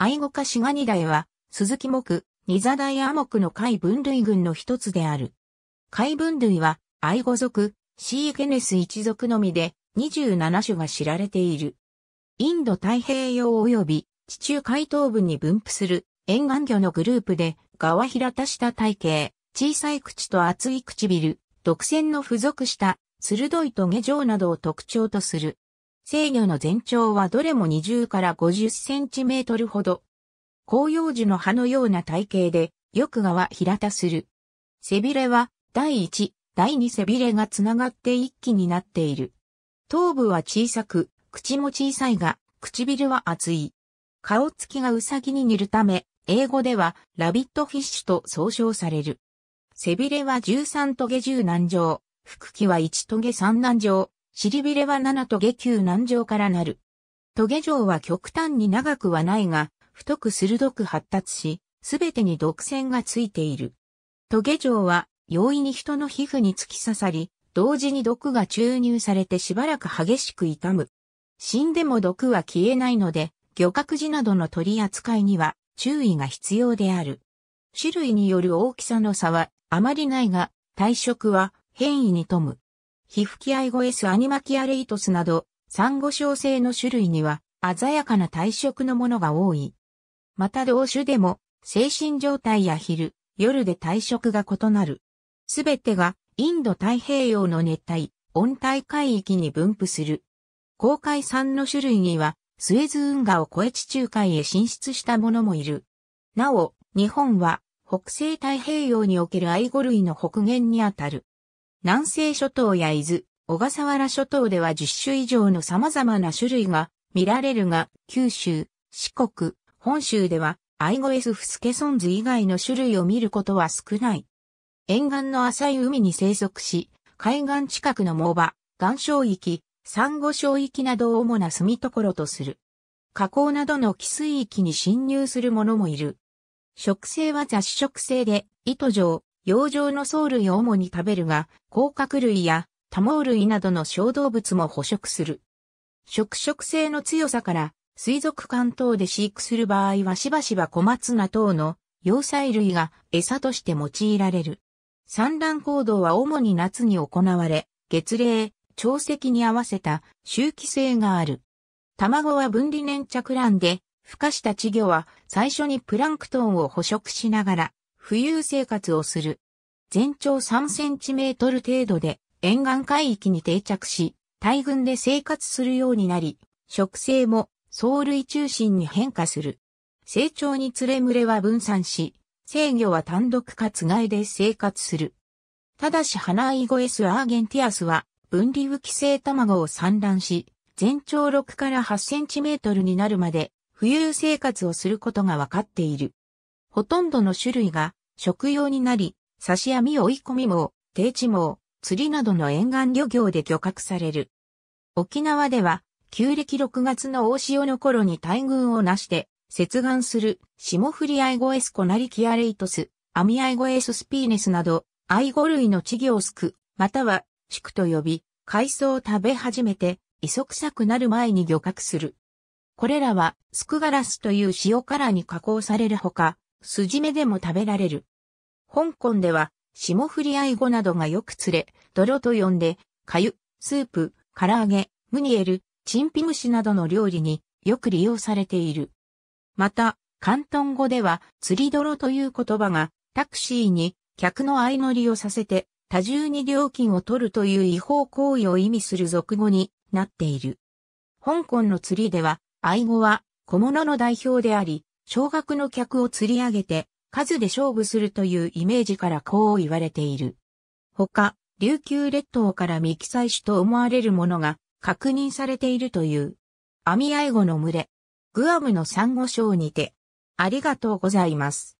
愛護家シガニダイは、鈴木木、ニザダイアモクの貝分類群の一つである。貝分類は、愛護族、シーゲネス一族のみで、27種が知られている。インド太平洋及び地中海東部に分布する沿岸魚のグループで、側平たした体型、小さい口と厚い唇、独占の付属した、鋭いトゲ状などを特徴とする。制御の全長はどれも20から50センチメートルほど。紅葉樹の葉のような体型で、翼が側平たする。背びれは、第1、第2背びれがつながって一気になっている。頭部は小さく、口も小さいが、唇は厚い。顔つきがウサギに似るため、英語ではラビットフィッシュと総称される。背びれは13トゲ10難上、腹気は1トゲ3難上、尻びれは7と下級南上からなる。トゲ状は極端に長くはないが、太く鋭く発達し、すべてに毒腺がついている。トゲ状は容易に人の皮膚に突き刺さり、同時に毒が注入されてしばらく激しく痛む。死んでも毒は消えないので、漁獲時などの取り扱いには注意が必要である。種類による大きさの差はあまりないが、体色は変異に富む。皮膚キアイゴエスアニマキアレイトスなど、サンゴ礁性の種類には、鮮やかな体色のものが多い。また同種でも、精神状態や昼、夜で体色が異なる。すべてが、インド太平洋の熱帯、温帯海域に分布する。公海産の種類には、スエズ運河を越え地中海へ進出したものもいる。なお、日本は、北西太平洋におけるアイゴ類の北限にあたる。南西諸島や伊豆、小笠原諸島では10種以上の様々な種類が見られるが、九州、四国、本州では、アイゴエスフスケソンズ以外の種類を見ることは少ない。沿岸の浅い海に生息し、海岸近くの藻場、岩礁域、珊瑚礁域などを主な住み所とする。河口などの寄水域に侵入するものもいる。植生は雑食性で、糸状、洋上の藻類を主に食べるが、甲殻類や多毛類などの小動物も捕食する。食食性の強さから、水族館等で飼育する場合はしばしば小松菜等の要塞類が餌として用いられる。産卵行動は主に夏に行われ、月齢、潮汐に合わせた周期性がある。卵は分離粘着卵で、孵化した稚魚は最初にプランクトンを捕食しながら、浮遊生活をする。全長3センチメートル程度で沿岸海域に定着し、大群で生活するようになり、食性も藻類中心に変化する。成長につれ群れは分散し、制御は単独かついで生活する。ただし花イゴエスアーゲンティアスは分離浮き性卵を産卵し、全長6から8センチメートルになるまで浮遊生活をすることが分かっている。ほとんどの種類が食用になり、刺し網追い込み網、定置網、釣りなどの沿岸漁業で漁獲される。沖縄では、旧暦6月の大潮の頃に大群を成して、接岸する、霜降りアイゴエスコナリキアレイトス、アミアイゴエススピーネスなど、アイゴ類の稚魚をすく、または、宿と呼び、海藻を食べ始めて、磯臭くなる前に漁獲する。これらは、スクガラスという塩辛に加工されるほか、スジメでも食べられる。香港では、霜降りアイゴなどがよく釣れ、泥と呼んで、かゆ、スープ、唐揚げ、ムニエル、チンピムシなどの料理によく利用されている。また、広東語では釣り泥という言葉がタクシーに客の相乗りをさせて多重に料金を取るという違法行為を意味する俗語になっている。香港の釣りでは、愛語は小物の代表であり、小額の客を釣り上げて数で勝負するというイメージからこう言われている。他、琉球列島から未記載種と思われるものが確認されているという。アミアイゴの群れ。グアムのサンゴ礁にて。ありがとうございます。